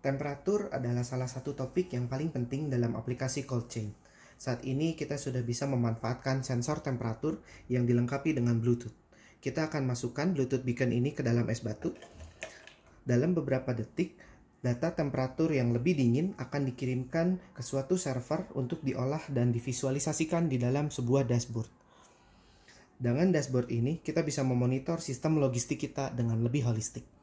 Temperatur adalah salah satu topik yang paling penting dalam aplikasi cold chain. Saat ini kita sudah bisa memanfaatkan sensor temperatur yang dilengkapi dengan Bluetooth. Kita akan masukkan Bluetooth beacon ini ke dalam es batu. Dalam beberapa detik, data temperatur yang lebih dingin akan dikirimkan ke suatu server untuk diolah dan divisualisasikan di dalam sebuah dashboard. Dengan dashboard ini, kita bisa memonitor sistem logistik kita dengan lebih holistik.